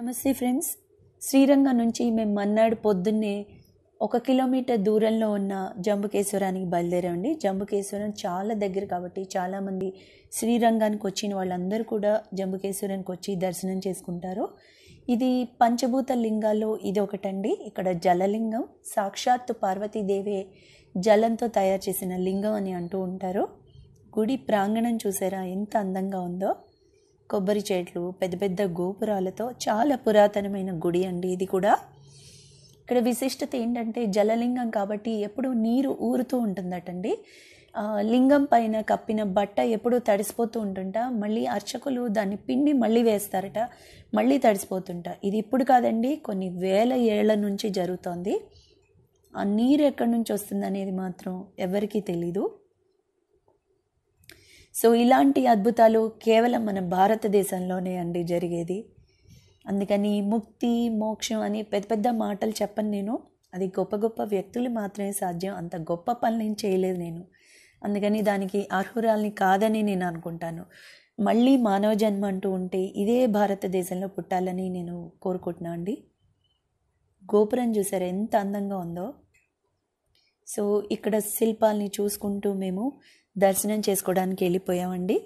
నమస్తే ఫ్రెండ్స్ శ్రీరంగం నుంచి మేము మన్నాడు పొద్దున్నే ఒక కిలోమీటర్ దూరంలో ఉన్న జంబుకేశ్వరానికి బయలుదేరామండి జంబుకేశ్వరం చాలా దగ్గర కాబట్టి చాలామంది శ్రీరంగానికి వచ్చిన వాళ్ళందరూ కూడా జంబుకేశ్వరానికి వచ్చి దర్శనం చేసుకుంటారు ఇది పంచభూత లింగాల్లో ఇది ఒకటండి ఇక్కడ జలలింగం సాక్షాత్తు పార్వతీదేవే జలంతో తయారు చేసిన లింగం అని అంటూ ఉంటారు గుడి ప్రాంగణం చూసారా ఎంత అందంగా ఉందో కొబ్బరి చెట్లు పెద్ద పెద్ద గోపురాలతో చాలా పురాతనమైన గుడి అండి ఇది కూడా ఇక్కడ విశిష్టత ఏంటంటే జలలింగం కాబట్టి ఎప్పుడు నీరు ఊరుతూ ఉంటుందటండి లింగం పైన కప్పిన బట్ట ఎప్పుడు తడిసిపోతూ ఉంటుంట మళ్ళీ అర్చకులు దాన్ని పిండి మళ్ళీ వేస్తారట మళ్ళీ తడిసిపోతుంట ఇది ఇప్పుడు కాదండి కొన్ని వేల ఏళ్ల నుంచి జరుగుతోంది ఆ నీరు ఎక్కడి నుంచి వస్తుంది అనేది మాత్రం ఎవరికీ తెలీదు సో ఇలాంటి అద్భుతాలు కేవలం మన భారతదేశంలోనే అండి జరిగేది అందుకని ముక్తి మోక్షం అని పెద్ద పెద్ద మాటలు చెప్పను నేను అది గొప్ప గొప్ప వ్యక్తులు మాత్రమే సాధ్యం అంత గొప్ప నేను చేయలేదు నేను అందుకని దానికి అర్హురాల్ని కాదని నేను అనుకుంటాను మళ్ళీ మానవ జన్మ అంటూ ఉంటే ఇదే భారతదేశంలో పుట్టాలని నేను కోరుకుంటున్నాను అండి గోపురం చూసారు ఎంత అందంగా ఉందో సో ఇక్కడ శిల్పాలని చూసుకుంటూ మేము దర్శనం చేసుకోవడానికి వెళ్ళిపోయామండి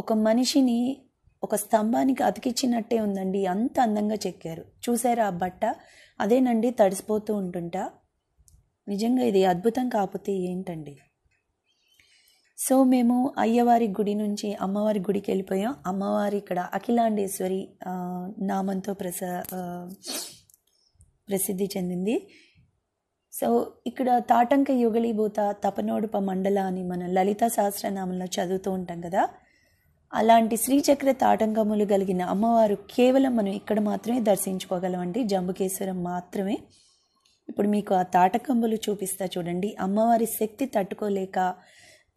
ఒక మనిషిని ఒక స్తంభానికి అతికిచ్చినట్టే ఉందండి అంత అందంగా చెక్కారు చూసారా ఆ బట్ట అదేనండి తడిసిపోతూ ఉంటుంటా నిజంగా ఇది అద్భుతం కాకపోతే ఏంటండి సో మేము అయ్యవారి గుడి నుంచి అమ్మవారి గుడికి వెళ్ళిపోయాం అమ్మవారి ఇక్కడ అఖిలాండేశ్వరి నామంతో ప్రసా ప్రసిద్ధి చెందింది సో ఇక్కడ తాటంక యుగళీభూత తపనోడుప మండల అని మనం లలిత సహస్రనామంలో చదువుతూ ఉంటాం కదా అలాంటి శ్రీచక్ర తాటంకములు కలిగిన అమ్మవారు కేవలం మనం ఇక్కడ మాత్రమే దర్శించుకోగలమండి జంబుకేశ్వరం మాత్రమే ఇప్పుడు మీకు ఆ తాటకంబులు చూపిస్తా చూడండి అమ్మవారి శక్తి తట్టుకోలేక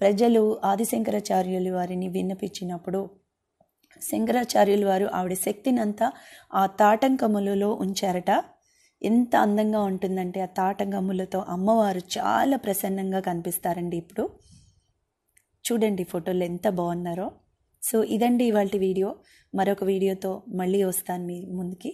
ప్రజలు ఆదిశంకరాచార్యులు వారిని విన్నపించినప్పుడు శంకరాచార్యులు వారు ఆవిడ శక్తినంతా ఆ తాటంకములలో ఉంచారట ఎంత అందంగా ఉంటుందంటే ఆ తాటగమ్ములతో అమ్మవారు చాలా ప్రసన్నంగా కనిపిస్తారండి ఇప్పుడు చూడండి ఫోటోలు ఎంత బాగున్నారో సో ఇదండి ఇవాళ వీడియో మరొక వీడియోతో మళ్ళీ వస్తాను మీ ముందుకి